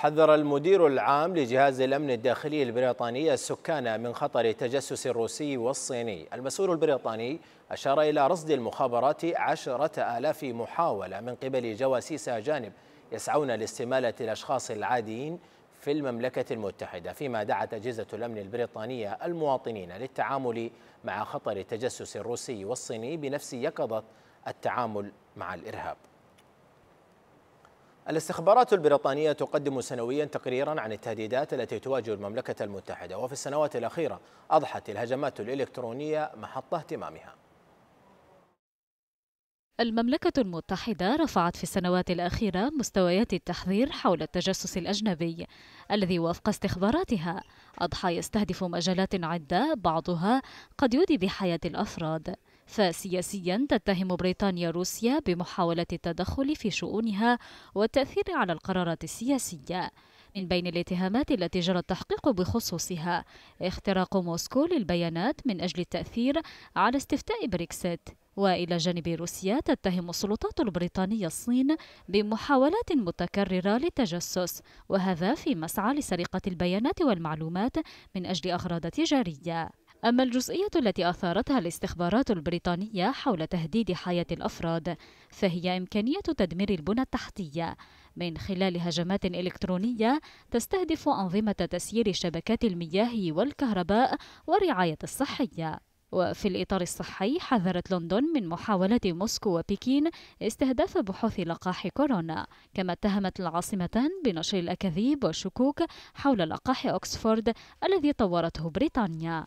حذر المدير العام لجهاز الأمن الداخلي البريطاني السكان من خطر التجسس الروسي والصيني المسؤول البريطاني أشار إلى رصد المخابرات عشرة آلاف محاولة من قبل جواسيس أجانب يسعون لاستمالة الأشخاص العاديين في المملكة المتحدة فيما دعت أجهزة الأمن البريطانية المواطنين للتعامل مع خطر التجسس الروسي والصيني بنفس يقظة التعامل مع الإرهاب الاستخبارات البريطانية تقدم سنويا تقريرا عن التهديدات التي تواجه المملكة المتحدة وفي السنوات الأخيرة أضحت الهجمات الإلكترونية محط اهتمامها المملكة المتحدة رفعت في السنوات الأخيرة مستويات التحذير حول التجسس الأجنبي الذي وفق استخباراتها أضحى يستهدف مجالات عدة بعضها قد يودي بحياة الأفراد فسياسيا تتهم بريطانيا روسيا بمحاولة التدخل في شؤونها والتأثير على القرارات السياسية من بين الاتهامات التي جرى التحقيق بخصوصها اختراق موسكو للبيانات من أجل التأثير على استفتاء بريكسيت وإلى جانب روسيا تتهم السلطات البريطانية الصين بمحاولات متكررة للتجسس وهذا في مسعى لسرقة البيانات والمعلومات من أجل أغراض تجارية أما الجزئية التي أثارتها الاستخبارات البريطانية حول تهديد حياة الأفراد فهي إمكانية تدمير البنى التحتية من خلال هجمات إلكترونية تستهدف أنظمة تسيير شبكات المياه والكهرباء والرعاية الصحية وفي الإطار الصحي حذرت لندن من محاولة موسكو وبكين استهداف بحوث لقاح كورونا كما اتهمت العاصمتان بنشر الأكاذيب والشكوك حول لقاح أكسفورد الذي طورته بريطانيا